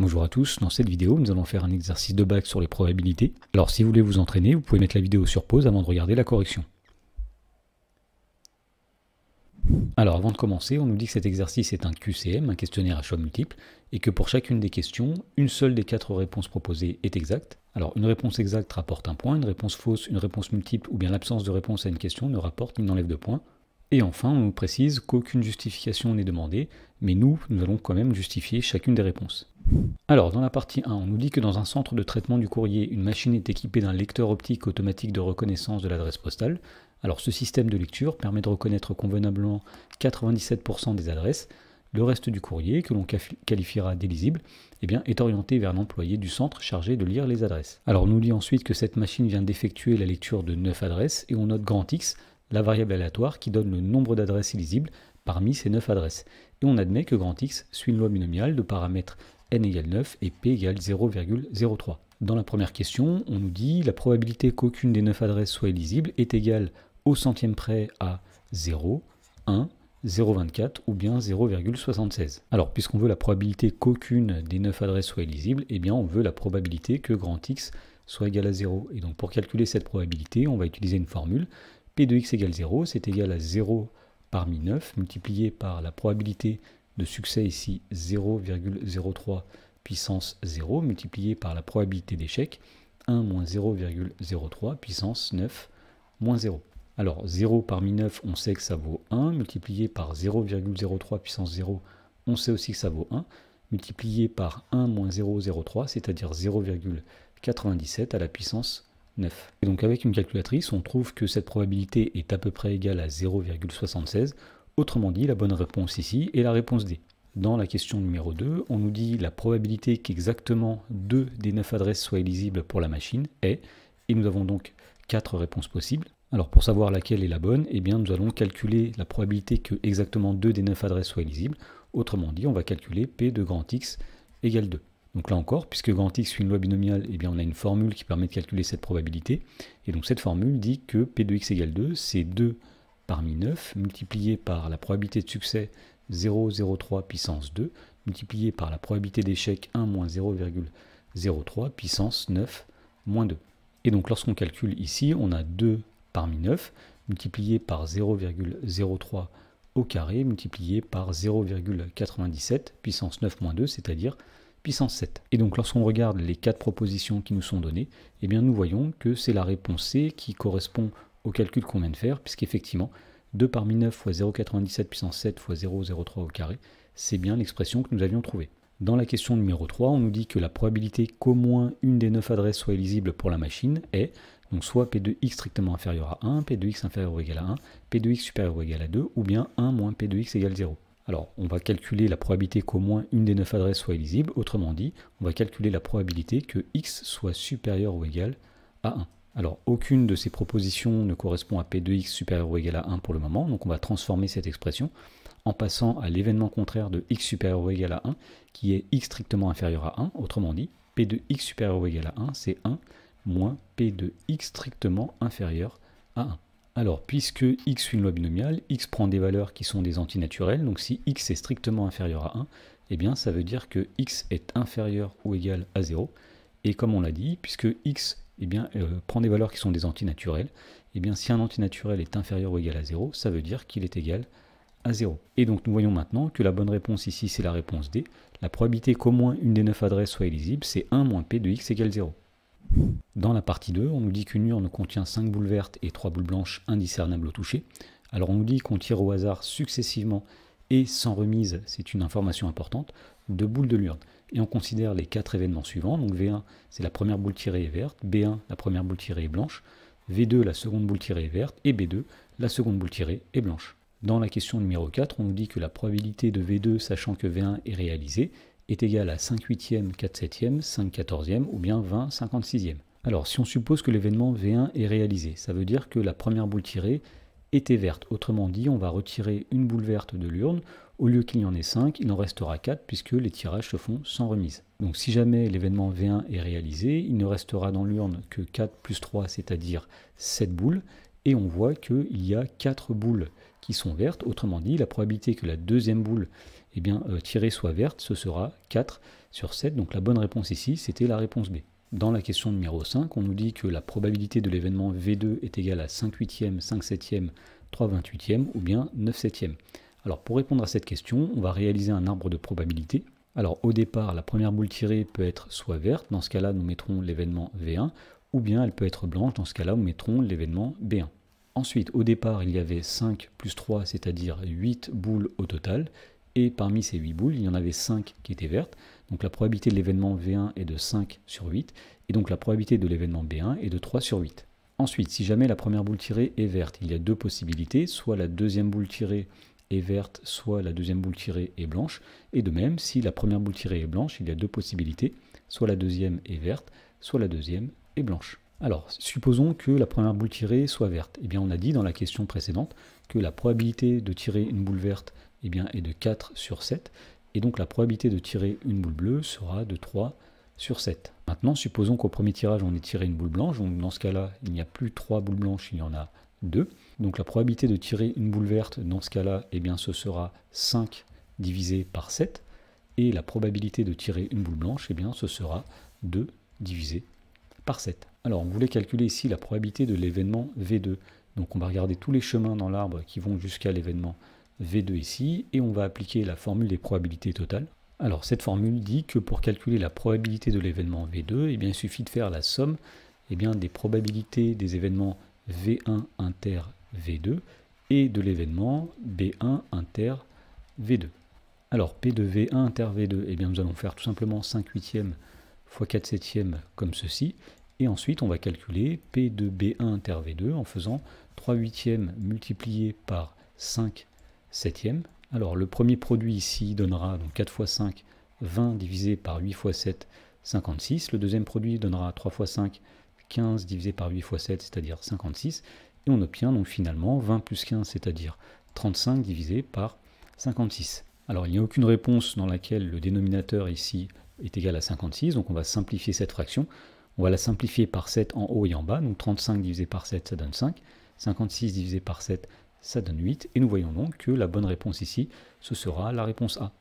Bonjour à tous, dans cette vidéo nous allons faire un exercice de bac sur les probabilités. Alors si vous voulez vous entraîner, vous pouvez mettre la vidéo sur pause avant de regarder la correction. Alors avant de commencer, on nous dit que cet exercice est un QCM, un questionnaire à choix multiple, et que pour chacune des questions, une seule des quatre réponses proposées est exacte. Alors une réponse exacte rapporte un point, une réponse fausse, une réponse multiple ou bien l'absence de réponse à une question ne rapporte ni n'enlève de points. Et enfin, on nous précise qu'aucune justification n'est demandée, mais nous, nous allons quand même justifier chacune des réponses. Alors, dans la partie 1, on nous dit que dans un centre de traitement du courrier, une machine est équipée d'un lecteur optique automatique de reconnaissance de l'adresse postale. Alors, ce système de lecture permet de reconnaître convenablement 97% des adresses. Le reste du courrier, que l'on qualifiera d'illisible, eh bien, est orienté vers l'employé du centre chargé de lire les adresses. Alors, on nous dit ensuite que cette machine vient d'effectuer la lecture de 9 adresses et on note grand X, la variable aléatoire qui donne le nombre d'adresses illisibles parmi ces 9 adresses. Et on admet que grand X suit une loi binomiale de paramètres n égale 9 et p égale 0,03. Dans la première question, on nous dit la probabilité qu'aucune des 9 adresses soit lisible est égale au centième près à 0, 1, 0,24 ou bien 0,76. Alors, puisqu'on veut la probabilité qu'aucune des 9 adresses soit lisible, eh bien on veut la probabilité que grand X soit égal à 0. Et donc pour calculer cette probabilité, on va utiliser une formule. P de x égale 0, c'est égal à 0 parmi 9, multiplié par la probabilité de succès ici 0,03 puissance 0 multiplié par la probabilité d'échec 1 moins 0,03 puissance 9 moins 0. Alors 0 parmi 9 on sait que ça vaut 1, multiplié par 0,03 puissance 0 on sait aussi que ça vaut 1, multiplié par 1 moins 0,03 c'est-à-dire 0,97 à la puissance 9. Et donc avec une calculatrice on trouve que cette probabilité est à peu près égale à 0,76 Autrement dit, la bonne réponse ici est la réponse D. Dans la question numéro 2, on nous dit la probabilité qu'exactement 2 des 9 adresses soient éligibles pour la machine est, et nous avons donc 4 réponses possibles. Alors pour savoir laquelle est la bonne, eh bien nous allons calculer la probabilité que exactement 2 des 9 adresses soient éligibles. Autrement dit, on va calculer P de grand X égale 2. Donc là encore, puisque grand X suit une loi binomiale, eh bien on a une formule qui permet de calculer cette probabilité. Et donc cette formule dit que P de X égale 2, c'est 2 parmi 9 multiplié par la probabilité de succès 0,03 puissance 2 multiplié par la probabilité d'échec 1 moins 0,03 puissance 9 moins 2. Et donc lorsqu'on calcule ici, on a 2 parmi 9 multiplié par 0,03 au carré multiplié par 0,97 puissance 9 moins 2, c'est-à-dire puissance 7. Et donc lorsqu'on regarde les quatre propositions qui nous sont données, eh bien nous voyons que c'est la réponse C qui correspond au calcul qu'on vient de faire, puisqu'effectivement, 2 parmi 9 fois 0,97 puissance 7 fois 0,03 au carré, c'est bien l'expression que nous avions trouvée. Dans la question numéro 3, on nous dit que la probabilité qu'au moins une des 9 adresses soit lisible pour la machine est donc soit P2x strictement inférieur à 1, P2x inférieur ou égal à 1, P2x supérieur ou égal à 2, ou bien 1 moins P2x égale 0. Alors, on va calculer la probabilité qu'au moins une des 9 adresses soit lisible. autrement dit, on va calculer la probabilité que x soit supérieur ou égal à 1. Alors aucune de ces propositions ne correspond à P de x supérieur ou égal à 1 pour le moment, donc on va transformer cette expression en passant à l'événement contraire de x supérieur ou égal à 1, qui est x strictement inférieur à 1, autrement dit, P de x supérieur ou égal à 1, c'est 1 moins P de x strictement inférieur à 1. Alors, puisque x suit une loi binomiale, x prend des valeurs qui sont des antinaturelles, donc si x est strictement inférieur à 1, eh bien ça veut dire que x est inférieur ou égal à 0, et comme on l'a dit, puisque x eh bien, euh, prend des valeurs qui sont des antinaturels. Eh bien, si un antinaturel est inférieur ou égal à 0, ça veut dire qu'il est égal à 0. Et donc nous voyons maintenant que la bonne réponse ici, c'est la réponse D. La probabilité qu'au moins une des 9 adresses soit illisible, c'est 1 moins P de x égale 0. Dans la partie 2, on nous dit qu'une urne contient 5 boules vertes et 3 boules blanches indiscernables au toucher. Alors on nous dit qu'on tire au hasard successivement et sans remise, c'est une information importante, deux boules de l'urne et on considère les quatre événements suivants. Donc V1, c'est la première boule tirée est verte, B1, la première boule tirée est blanche, V2, la seconde boule tirée est verte, et B2, la seconde boule tirée est blanche. Dans la question numéro 4, on nous dit que la probabilité de V2 sachant que V1 est réalisée est égale à 5 huitièmes, 4 septièmes, 5 quatorzièmes ou bien 20 56e. Alors si on suppose que l'événement V1 est réalisé, ça veut dire que la première boule tirée était verte. Autrement dit, on va retirer une boule verte de l'urne, au lieu qu'il y en ait 5, il en restera 4 puisque les tirages se font sans remise. Donc si jamais l'événement V1 est réalisé, il ne restera dans l'urne que 4 plus 3, c'est-à-dire 7 boules, et on voit qu'il y a 4 boules qui sont vertes. Autrement dit, la probabilité que la deuxième boule eh euh, tirée soit verte, ce sera 4 sur 7. Donc la bonne réponse ici, c'était la réponse B. Dans la question numéro 5, on nous dit que la probabilité de l'événement V2 est égale à 5 e 5 septièmes, 3 28e ou bien 9 septièmes. Alors pour répondre à cette question, on va réaliser un arbre de probabilité. Alors au départ, la première boule tirée peut être soit verte, dans ce cas-là nous mettrons l'événement V1, ou bien elle peut être blanche, dans ce cas-là nous mettrons l'événement B1. Ensuite, au départ, il y avait 5 plus 3, c'est-à-dire 8 boules au total, et parmi ces 8 boules, il y en avait 5 qui étaient vertes, donc la probabilité de l'événement V1 est de 5 sur 8, et donc la probabilité de l'événement B1 est de 3 sur 8. Ensuite, si jamais la première boule tirée est verte, il y a deux possibilités, soit la deuxième boule tirée verte, soit la deuxième boule tirée est blanche. Et de même, si la première boule tirée est blanche, il y a deux possibilités. Soit la deuxième est verte, soit la deuxième est blanche. Alors, supposons que la première boule tirée soit verte. Eh bien, on a dit dans la question précédente que la probabilité de tirer une boule verte et eh bien, est de 4 sur 7. Et donc, la probabilité de tirer une boule bleue sera de 3 sur 7. Maintenant, supposons qu'au premier tirage, on ait tiré une boule blanche. Donc, dans ce cas-là, il n'y a plus trois boules blanches, il y en a 2. Donc la probabilité de tirer une boule verte dans ce cas-là, eh bien ce sera 5 divisé par 7. Et la probabilité de tirer une boule blanche, eh bien ce sera 2 divisé par 7. Alors on voulait calculer ici la probabilité de l'événement V2. Donc on va regarder tous les chemins dans l'arbre qui vont jusqu'à l'événement V2 ici, et on va appliquer la formule des probabilités totales. Alors cette formule dit que pour calculer la probabilité de l'événement V2, eh bien, il suffit de faire la somme eh bien, des probabilités des événements V1 inter V2 et de l'événement B1 inter V2. Alors P de V1 inter V2, et eh bien, nous allons faire tout simplement 5 huitièmes fois 4 septièmes comme ceci. Et ensuite, on va calculer P de B1 inter V2 en faisant 3 huitièmes multiplié par 5 septièmes. Alors le premier produit ici donnera donc 4 fois 5, 20 divisé par 8 fois 7, 56. Le deuxième produit donnera 3 fois 5, 15 divisé par 8 fois 7, c'est-à-dire 56, et on obtient donc finalement 20 plus 15, c'est-à-dire 35 divisé par 56. Alors il n'y a aucune réponse dans laquelle le dénominateur ici est égal à 56, donc on va simplifier cette fraction. On va la simplifier par 7 en haut et en bas, donc 35 divisé par 7, ça donne 5. 56 divisé par 7, ça donne 8. Et nous voyons donc que la bonne réponse ici, ce sera la réponse A.